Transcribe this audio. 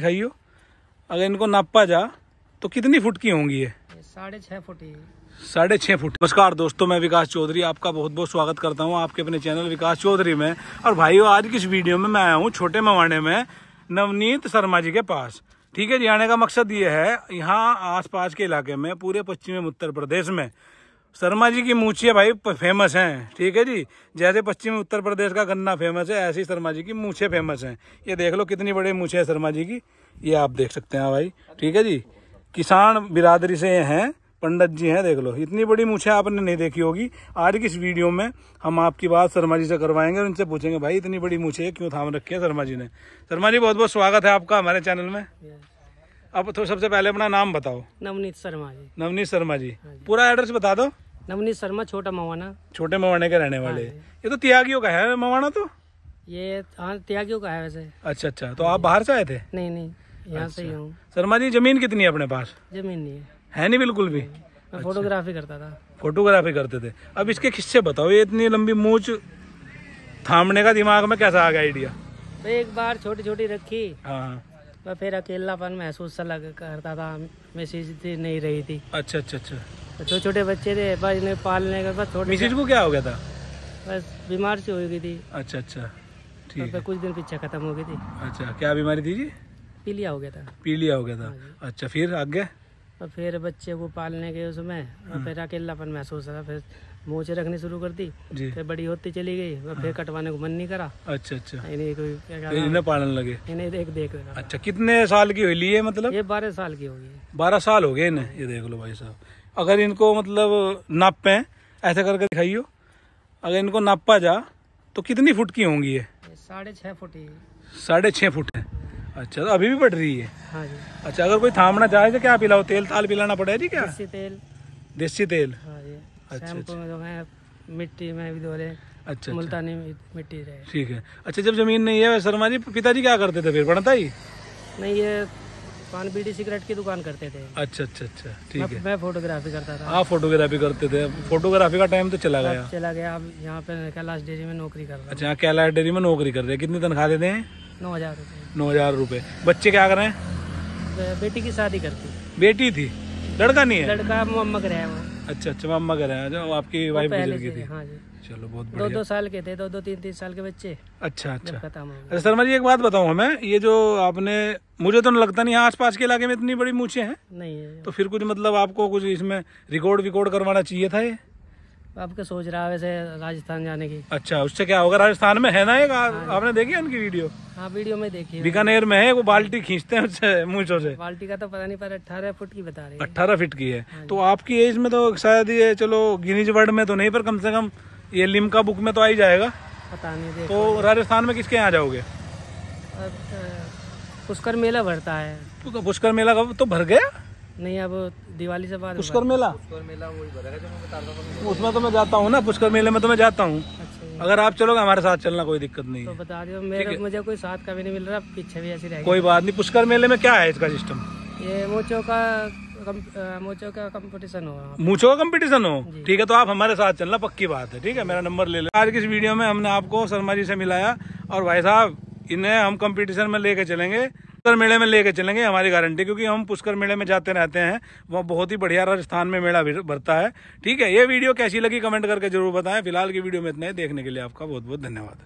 दिखाइयो अगर इनको नापा जा तो कितनी फुट की होंगी ये साढ़े छह फुट साढ़े छह फुट नमस्कार दोस्तों मैं विकास चौधरी आपका बहुत बहुत स्वागत करता हूँ आपके अपने चैनल विकास चौधरी में और भाइयों आज की इस वीडियो में मैं आया हूँ छोटे मवाने में नवनीत शर्मा जी के पास ठीक है जी आने का मकसद ये है यहाँ आसपास के इलाके में पूरे पश्चिमी उत्तर प्रदेश में शर्मा जी की मूछिया भाई फेमस हैं ठीक है जी जैसे पश्चिमी उत्तर प्रदेश का गन्ना फेमस है ऐसी शर्मा जी की मूछे फेमस हैं ये देख लो कितनी बड़ी मूछे हैं शर्मा जी की ये आप देख सकते हैं भाई ठीक है जी किसान बिरादरी से हैं पंडित जी हैं देख लो इतनी बड़ी मूछे आपने नहीं देखी होगी आज की इस वीडियो में हम आपकी बात शर्मा जी से करवाएंगे और उनसे पूछेंगे भाई इतनी बड़ी मूछे क्यों थाम रखी है शर्मा जी ने शर्मा जी बहुत बहुत स्वागत है आपका हमारे चैनल में अब तो सबसे पहले अपना नाम बताओ नवनीत शर्मा जी नवनीत शर्मा जी हाँ पूरा एड्रेस बता दो नवनीत शर्मा छोटा मवाना छोटे मवाने के रहने वाले हाँ ये तो त्यागियों का है मवाना तो ये हाँ, त्यागियों का है वैसे अच्छा अच्छा तो आप बाहर से आए थे नहीं नहीं यहाँ से अच्छा। हूँ शर्मा जी जमीन कितनी है अपने पास जमीन नहीं है है नहीं बिल्कुल भी मैं अच्छा। फोटोग्राफी करता था फोटोग्राफी करते थे अब इसके किस्से बताओ ये इतनी लंबी मूछ थामने का दिमाग में कैसा आ गया आइडिया एक बार छोटी छोटी रखी हाँ मैं फिर अकेलापन महसूस सा लग करता था मिसेज नहीं रही थी अच्छा अच्छा अच्छा तो छोटे छोटे बच्चे थे बस इन्हें पालने का बस थोड़ी मिसेज को क्या हो गया था बस बीमार सी हो गई थी अच्छा अच्छा ठीक है कुछ दिन पीछे खत्म हो गई थी अच्छा क्या बीमारी थी जी पीलिया हो गया था पीलिया हो गया था हाँ अच्छा फिर आगे और फिर बच्चे को पालने के उसमें और फिर अकेलापन महसूस रहा फिर मोचे रखनी शुरू कर दी फिर बड़ी होती चली गई और फिर हाँ। कटवाने को मन नहीं करा अच्छा अच्छा इन्हें कोई इन्हें पालन लगे इन्हें देख देख अच्छा कितने साल की हुई है मतलब ये बारह साल की होगी बारह साल हो गए इन्हें ये देख लो भाई साहब अगर इनको मतलब नापे ऐसे करके दिखाइयो अगर इनको नापा जा तो कितनी फुट की होंगी ये साढ़े छह फुट साढ़े छह फुट है अच्छा तो अभी भी बढ़ रही है हाँ जी अच्छा अगर कोई थामना चाहे तो क्या पिलाओ तेल ताल पिलाना पड़ेगा जी क्या देसी तेल देसी तेल हाँ अच्छा, में अच्छा। मिट्टी में भी धोले अच्छा, अच्छा। मुल्तानी मिट्टी रहे ठीक है अच्छा जब जमीन नहीं है शर्मा जी पिताजी क्या करते थे फिर पढ़ता ही नहीं ये पान बीड़ी सिगरेट की दुकान करते थे अच्छा अच्छा अच्छा ठीक है मैं फोटोग्राफी करता था आप फोटोग्राफी करते थे फोटोग्राफी का टाइम तो चला गया चला गया अब यहाँ पे कैलाश डेयरी में नौकरी कर रहा अच्छा कैलाश डेयरी में नौकरी कर रहे हैं कितनी तनखा देते हैं नौ हजार रूपए नौ हजार बच्चे क्या कर रहे हैं बेटी की शादी करती बेटी थी लड़का नहीं है लड़का मम्मा कर अच्छा अच्छा मम्मा कर रहे हैं जो आपकी वाइफ की थी हाँ चलो बहुत दो दो साल के थे दो दो तीन तीन साल के बच्चे अच्छा अच्छा अरे अच्छा, शर्मा जी एक बात बताऊँ हमें ये जो आपने मुझे तो लगता नहीं आस पास के इलाके में इतनी बड़ी मूछे हैं नहीं है तो फिर कुछ मतलब आपको कुछ इसमें रिकॉर्ड विकॉर्ड करवाना चाहिए था ये अब के सोच रहा है वैसे राजस्थान जाने की अच्छा उससे क्या होगा राजस्थान में है ना एक हाँ आपने देखी है उनकी वीडियो हाँ वीडियो में देखी बीकानेर में है वो बाल्टी खींचते हैं उससे मूछो से बाल्टी का तो पता नहीं पर अठारह फुट की बता रहे है अट्ठारह की है हाँ तो आपकी एज में तो शायद ये चलो गिनीज वर्ड में तो नहीं पर कम से कम ये लिमका बुक में तो आ ही जाएगा पता नहीं तो राजस्थान में किसके यहाँ जाओगे पुष्कर मेला भरता है तो पुष्कर मेला का तो भर गया नहीं अब दिवाली से बाद पुष्कर मेला पुष्कर मेला वही बताया उसमें तो मैं जाता हूँ ना पुष्कर मेले में तो मैं जाता हूँ अच्छा, अगर आप चलोगे हमारे साथ चलना कोई दिक्कत नहीं तो बता दो मेरे मुझे कोई साथ का भी नहीं मिल रहा पीछे भी ऐसी कोई बात नहीं पुष्कर मेले में क्या है इसका सिस्टम ये मोचो का मूचो का कंपटीशन हो मूचो का कंपटीशन हो ठीक है तो आप हमारे साथ चलना पक्की बात है ठीक है मेरा नंबर ले लो आज की इस वीडियो में हमने आपको शर्मा जी से मिलाया और भाई साहब इन्हें हम कंपटीशन में लेके चलेंगे पुष्कर मेले में लेके चलेंगे हमारी गारंटी क्योंकि हम पुष्कर मेले में जाते रहते हैं वह बहुत ही बढ़िया राजस्थान में मेला भरता है ठीक है ये वीडियो कैसी लगी कमेंट करके जरूर बताएं फिलहाल की वीडियो में इतना ही देखने के लिए आपका बहुत बहुत धन्यवाद